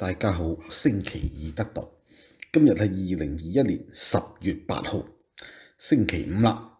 大家好，星期二得到。今日系二零二一年十月八号，星期五啦。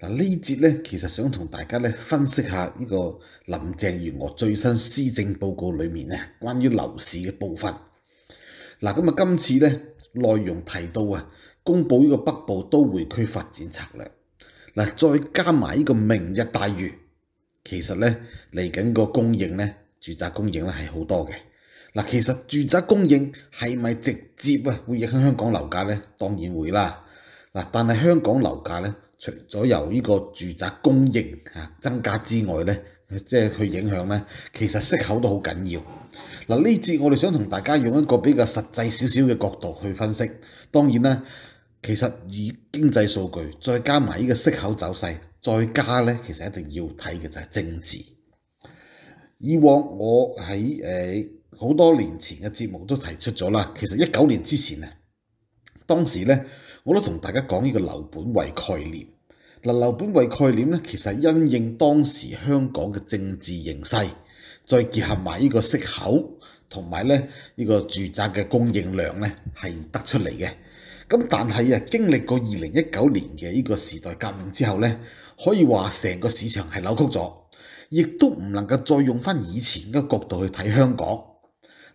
嗱呢节咧，其实想同大家咧分析下呢个林郑月娥最新施政报告里面咧关于楼市嘅部分。嗱，咁啊今次咧内容提到啊公布呢个北部都会区发展策略，嗱再加埋呢个明日大屿，其实咧嚟紧个供应咧住宅供应咧系好多嘅。嗱，其實住宅供應係咪直接啊，會影響香港樓價呢？當然會啦。嗱，但係香港樓價呢，除咗由呢個住宅供應增加之外呢，即係去影響呢，其實息口都好緊要。嗱，呢節我哋想同大家用一個比較實際少少嘅角度去分析。當然啦，其實以經濟數據，再加埋呢個息口走勢，再加呢，其實一定要睇嘅就係政治。以往我喺誒。好多年前嘅節目都提出咗啦，其實一九年之前啊，當時咧我都同大家講呢個樓本位概念。嗱，樓本位概念咧，其實因應當時香港嘅政治形勢，再結合埋呢個息口同埋咧呢個住宅嘅供應量咧，係得出嚟嘅。咁但係啊，經歷過二零一九年嘅呢個時代革命之後咧，可以話成個市場係扭曲咗，亦都唔能夠再用翻以前嘅角度去睇香港。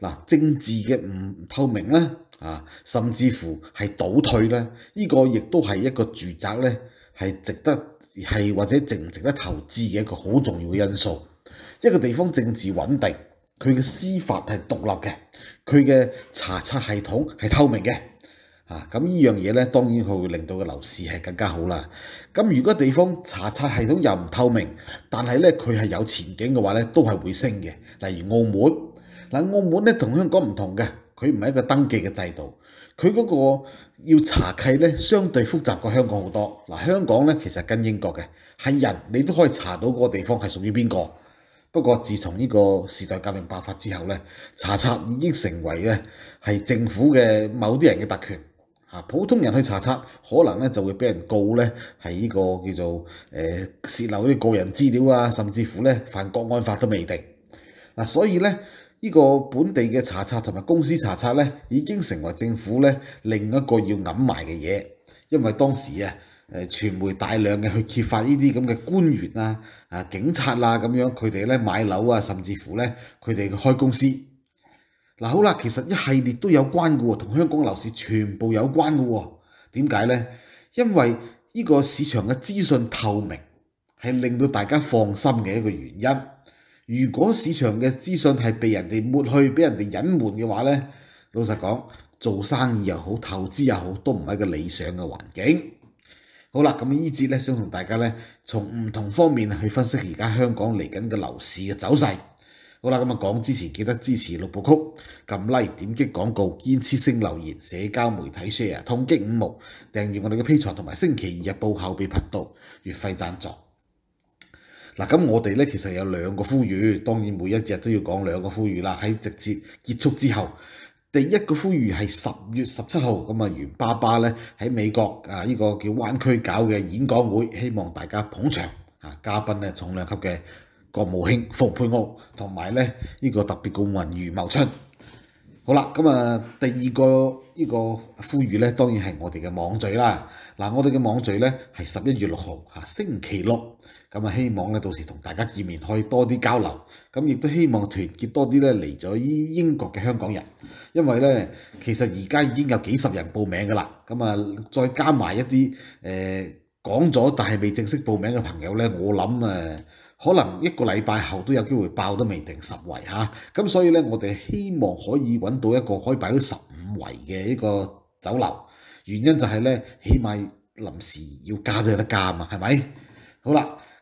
嗱，政治嘅唔透明咧，啊，甚至乎係倒退咧，呢個亦都係一個住宅咧係值得係或者值唔值得投資嘅一個好重要嘅因素。一個地方政治穩定，佢嘅司法係獨立嘅，佢嘅查察系統係透明嘅，啊，咁依樣嘢咧當然佢會令到嘅樓市係更加好啦。咁如果地方查察系統又唔透明，但係咧佢係有前景嘅話咧，都係會升嘅。例如澳門。嗱，澳門咧同香港唔同嘅，佢唔係一個登記嘅制度，佢嗰個要查契咧相對複雜過香港好多。嗱，香港咧其實跟英國嘅係人，你都可以查到嗰個地方係屬於邊個。不過自從呢個時代革命爆發之後咧，查察已經成為咧係政府嘅某啲人嘅特權普通人去查察可能咧就會俾人告咧係呢個叫做誒洩漏啲個人資料啊，甚至乎咧犯國安法都未定嗱，所以咧。呢個本地嘅查察同埋公司查察咧，已經成為政府咧另一個要揞埋嘅嘢，因為當時啊，誒傳媒大量嘅去揭發呢啲咁嘅官員啊、啊警察啊咁樣，佢哋咧買樓啊，甚至乎咧佢哋開公司。嗱好啦，其實一系列都有關嘅喎，同香港樓市全部有關嘅喎。點解咧？因為呢個市場嘅資訊透明係令到大家放心嘅一個原因。如果市場嘅資訊係被人哋抹去、俾人哋隱瞞嘅話咧，老實講，做生意又好、投資又好，都唔係一個理想嘅環境。好啦，咁呢節咧想同大家咧，從唔同方面去分析而家香港嚟緊嘅樓市嘅走勢。好啦，咁啊講之前記得支持六部曲，撳 Like、點擊廣告、堅持性留言、社交媒體 Share、痛擊五毛，訂閱我哋嘅 P 台同埋星期二日報後被拍到月費贊助。嗱，咁我哋咧其實有兩個呼籲，當然每一只都要講兩個呼籲啦。喺直接結束之後，第一個呼籲係十月十七號咁啊，袁爸爸咧喺美國啊呢個叫灣區搞嘅演講會，希望大家捧場啊！嘉賓咧重量級嘅國務卿馮佩屋，同埋咧呢個特別冠雲余茂春。好啦，咁啊第二個呢個呼籲咧，當然係我哋嘅網聚啦。嗱，我哋嘅網聚咧係十一月六號星期六。咁啊，希望咧到時同大家見面可以多啲交流，咁亦都希望團結多啲咧嚟咗英國嘅香港人，因為咧其實而家已經有幾十人報名噶啦，咁啊再加埋一啲誒講咗但係未正式報名嘅朋友咧，我諗啊可能一個禮拜後都有機會爆都未定十圍嚇，咁所以咧我哋希望可以揾到一個可以擺到十五圍嘅一個酒樓，原因就係咧起碼臨時要加都有得加嘛，係咪？好啦。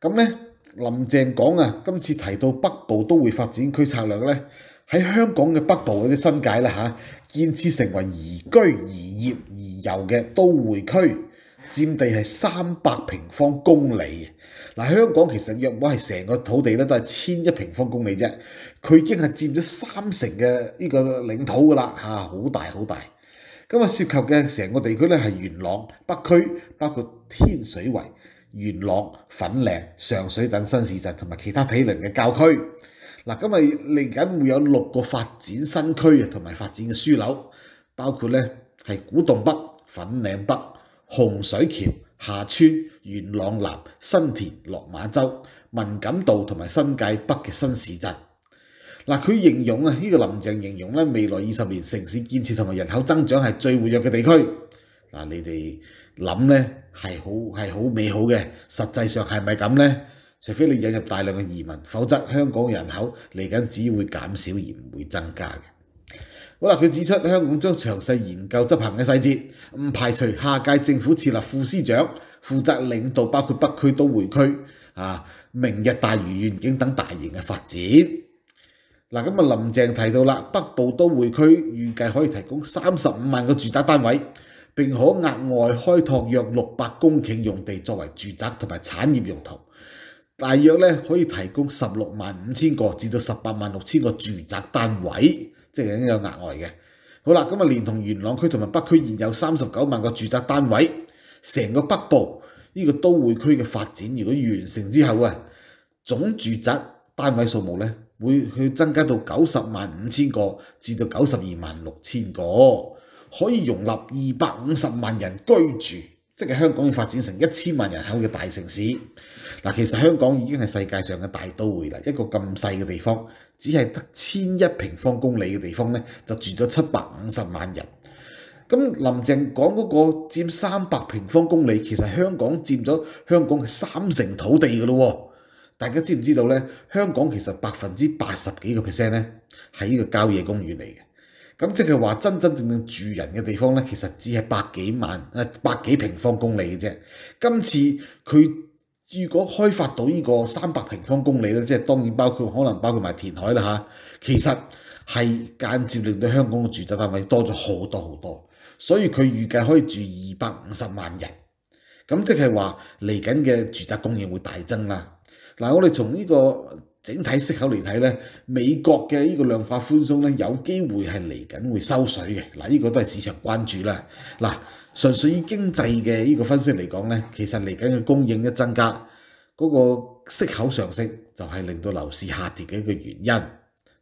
咁咧，林郑讲啊，今次提到北部都会发展区策略咧，喺香港嘅北部嗰啲新界咧吓，建设成为宜居、宜业、宜游嘅都会区，占地系三百平方公里。嗱，香港其实约摸系成个土地咧都系千一平方公里啫，佢已经系占咗三成嘅呢个领土噶啦吓，好大好大。咁啊，涉及嘅成个地区咧系元朗北区，包括天水围。元朗、粉嶺、上水等新市鎮同埋其他毗鄰嘅教區，嗱，今日嚟緊會有六個發展新區啊，同埋發展嘅書樓，包括咧係古洞北、粉嶺北、洪水橋、下村、元朗南、新田、落馬洲、文錦道同埋新界北嘅新市鎮。嗱，佢形容啊，呢個林鄭形容咧，未來二十年城市建設同埋人口增長係最活躍嘅地區。嗱，你哋。諗呢係好係好美好嘅，實際上係咪咁呢？除非你引入大量嘅移民，否則香港人口嚟緊只會減少而唔會增加嘅。好啦，佢指出香港將詳細研究執行嘅細節，唔排除下屆政府設立副司長負責領導，包括北區都會區啊、明日大嶼願景等大型嘅發展。嗱，咁啊，林鄭提到啦，北部都會區預計可以提供三十五萬個住宅單位。並可額外開拓約六百公頃用地作為住宅同埋產業用途，大約咧可以提供十六萬五千個至到十八萬六千個住宅單位，即係有額外嘅。好啦，咁啊連同元朗區同埋北區現有三十九萬個住宅單位，成個北部呢個都會區嘅發展，如果完成之後啊，總住宅單位數目咧會去增加到九十萬五千個至到九十二萬六千個。可以容納二百五十萬人居住，即係香港要發展成一千萬人口嘅大城市。嗱，其實香港已經係世界上嘅大都會啦，一個咁細嘅地方，只係得千一平方公里嘅地方咧，就住咗七百五十萬人。咁林鄭講嗰個佔三百平方公里，其實香港佔咗香港三成土地嘅咯。大家知唔知道咧？香港其實百分之八十幾個 percent 咧，係呢個郊野公園嚟嘅。咁即係話真真正正住人嘅地方呢，其實只係百幾萬啊，百幾平方公里嘅啫。今次佢如果開發到呢個三百平方公里呢，即係當然包括可能包括埋填海啦嚇。其實係間接令到香港嘅住宅單位多咗好多好多，所以佢預計可以住二百五十萬人。咁即係話嚟緊嘅住宅供應會大增啦。嗱，我哋從呢個。整體息口嚟睇咧，美國嘅呢個量化寬鬆咧，有機會係嚟緊會收水嘅。嗱，呢個都係市場關注啦。嗱，純粹以經濟嘅呢個分析嚟講咧，其實嚟緊嘅供應一增加，嗰個息口上升就係令到樓市下跌嘅一個原因。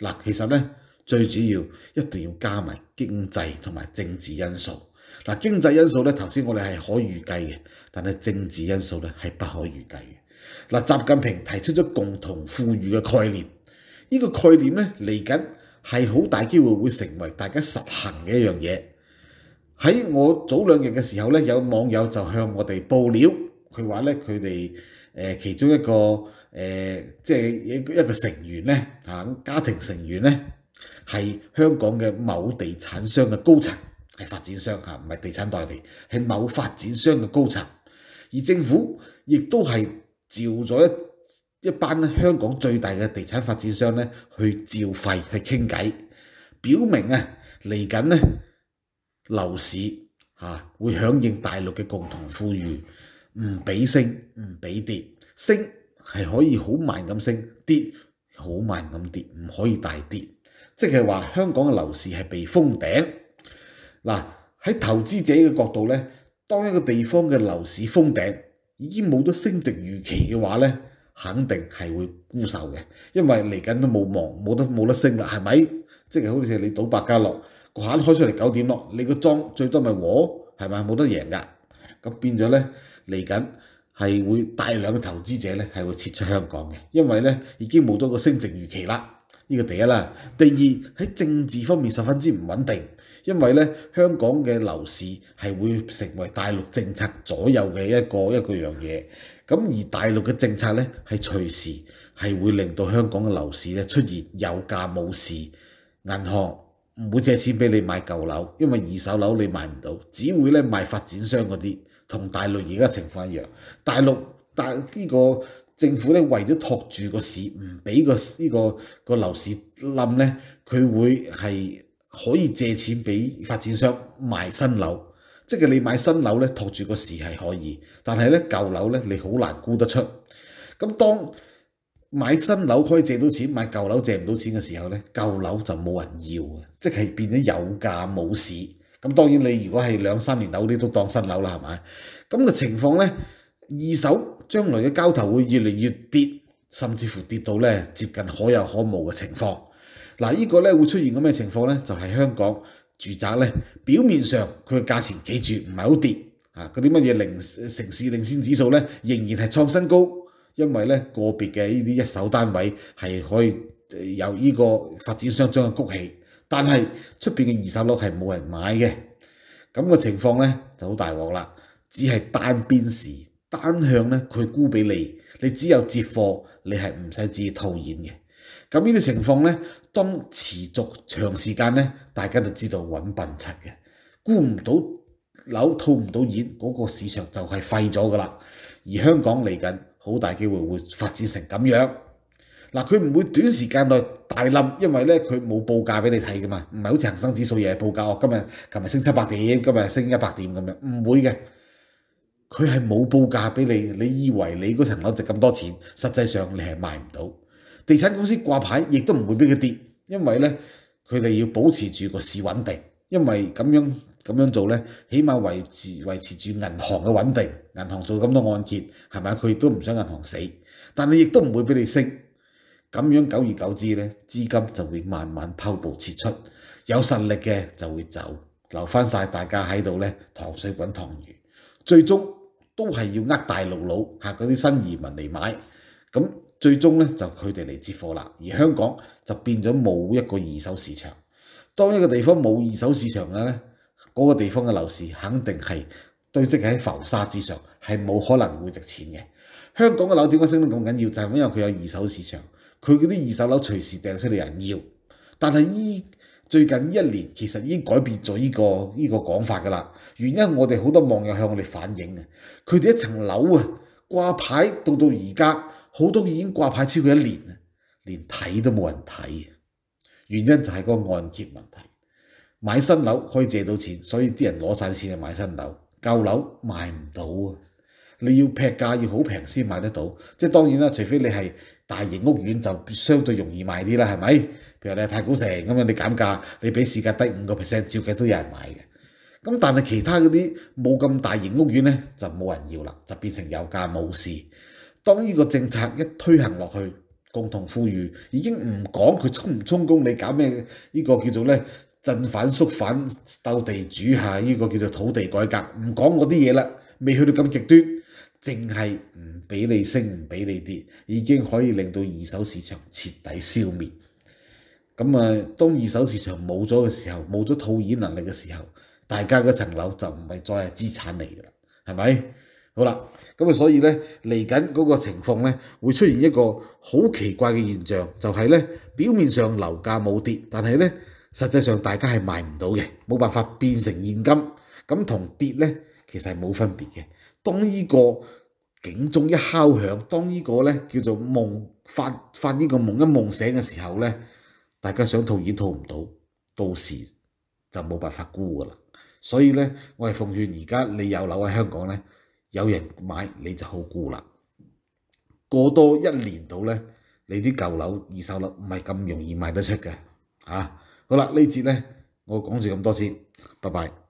嗱，其實咧最主要一定要加埋經濟同埋政治因素。嗱，經濟因素咧頭先我哋係可預計嘅，但係政治因素咧係不可預計嘅。嗱，習近平提出咗共同富裕嘅概念，呢個概念咧嚟緊係好大機會會成為大家實行嘅一樣嘢。喺我早兩日嘅時候咧，有網友就向我哋報料，佢話咧佢哋其中一個誒即係一個成員咧家庭成員咧係香港嘅某地產商嘅高層，係發展商嚇，唔係地產代理，係某發展商嘅高層，而政府亦都係。召咗一一班香港最大嘅地產發展商咧去召費去傾偈，表明啊嚟緊咧樓市嚇會響應大陸嘅共同富裕，唔俾升唔俾跌，升係可以好慢咁升，跌好慢咁跌，唔可以大跌。即係話香港嘅樓市係被封頂。嗱喺投資者嘅角度咧，當一個地方嘅樓市封頂。已经冇咗升值预期嘅话呢肯定系会沽售嘅，因为嚟紧都冇望冇得冇得升啦，系咪？即系好似你赌百家乐个骰开出嚟九点咯，你个庄最多咪和系咪冇得赢噶。咁变咗呢，嚟紧系会大量嘅投资者呢系会撤出香港嘅，因为呢已经冇咗个升值预期啦。呢個第一啦，第二喺政治方面十分之唔穩定，因為咧香港嘅樓市係會成為大陸政策左右嘅一個一個樣嘢，咁而大陸嘅政策咧係隨時係會令到香港嘅樓市咧出現有價冇市，銀行唔會借錢俾你買舊樓，因為二手樓你買唔到，只會咧賣發展商嗰啲，同大陸而家情況一樣，大陸大呢個。政府咧為咗托住個市，唔俾個呢個個樓市冧咧，佢會係可以借錢俾發展商賣新樓，即係你買新樓咧，托住個市係可以。但係咧舊樓咧，你好難估得出。咁當買新樓可以借到錢，買舊樓借唔到錢嘅時候咧，舊樓就冇人要即係變咗有價冇市。咁當然你如果係兩三年樓，你都當新樓啦，係咪？咁嘅情況咧，二手。將來嘅交投會越嚟越跌，甚至乎跌到咧接近可有可無嘅情況。嗱，依個咧會出現咁嘅情況咧，就係香港住宅咧表面上佢嘅價錢企住唔係好跌，啊嗰啲乜嘢零城市領先指數咧仍然係創新高，因為咧個別嘅呢啲一手單位係可以有依個發展商將佢谷起，但係出邊嘅二手樓係冇人買嘅，咁嘅情況咧就好大鑊啦，只係單邊市。單向咧，佢沽俾你，你只有接貨，你係唔使自己套現嘅。咁呢啲情況咧，當持續長時間咧，大家都知道揾笨柒嘅，沽唔到樓，套唔到現，嗰個市場就係廢咗噶啦。而香港嚟緊好大機會會發展成咁樣。嗱，佢唔會短時間內大冧，因為咧佢冇報價俾你睇噶嘛，唔係好似恒生指數日報價，我今日、琴日升七百點，今日升一百點咁樣，唔會嘅。佢係冇報價俾你，你以為你嗰層樓值咁多錢，實際上你係賣唔到。地產公司掛牌亦都唔會俾佢跌，因為呢，佢哋要保持住個市穩定，因為咁樣咁樣做呢，起碼維持維持住銀行嘅穩定。銀行做咁多按揭，係咪佢亦都唔想銀行死，但係亦都唔會俾你升。咁樣久而久之呢，資金就會慢慢偷步撤出，有實力嘅就會走，留翻晒大家喺度呢，糖水滾糖漿，最終。都係要呃大陸佬嚇嗰啲新移民嚟買，咁最終咧就佢哋嚟接貨啦。而香港就變咗冇一個二手市場。當一個地方冇二手市場嘅咧，嗰個地方嘅樓市肯定係堆積喺浮沙之上，係冇可能會值錢嘅。香港嘅樓點解升得咁緊要？就係因為佢有二手市場，佢嗰啲二手樓隨時掟出嚟人要，但係依。最近一年其實已經改變咗呢個呢個講法㗎啦。原因我哋好多網友向我哋反映啊，佢哋一層樓啊掛牌到到而家，好多已經掛牌超過一年啊，連睇都冇人睇。原因就係個按揭問題。買新樓可以借到錢，所以啲人攞曬錢去買新樓。舊樓賣唔到啊，你要劈價要好平先買得到。即係當然啦，除非你係大型屋苑就相對容易賣啲啦，係咪？譬如你太古城咁啊，你減價，你俾市價低五個 percent，照計都有人買嘅。咁但係其他嗰啲冇咁大型屋苑咧，就冇人要啦，就變成有價冇市。當呢個政策一推行落去，共同呼籲已經唔講佢充唔充公，你搞咩呢個叫做咧鎮反縮反鬥地主下呢個叫做土地改革，唔講嗰啲嘢啦，未去到咁極端，淨係唔俾你升，唔俾你跌，已經可以令到二手市場徹底消滅。咁啊，當二手市場冇咗嘅時候，冇咗套現能力嘅時候，大家嗰層樓就唔係再係資產嚟㗎啦，係咪？好啦，咁啊，所以呢，嚟緊嗰個情況呢，會出現一個好奇怪嘅現象，就係呢表面上樓價冇跌，但係呢實際上大家係賣唔到嘅，冇辦法變成現金，咁同跌呢，其實係冇分別嘅。當呢個警鐘一敲響，當呢個呢叫做夢發發呢個夢一夢醒嘅時候呢。大家想套已套唔到，到時就冇辦法估噶啦。所以咧，我係奉勸而家你有樓喺香港咧，有人買你就好估啦。過多一年到咧，你啲舊樓、二手樓唔係咁容易賣得出嘅。啊。好啦，呢節咧，我講住咁多先，拜拜。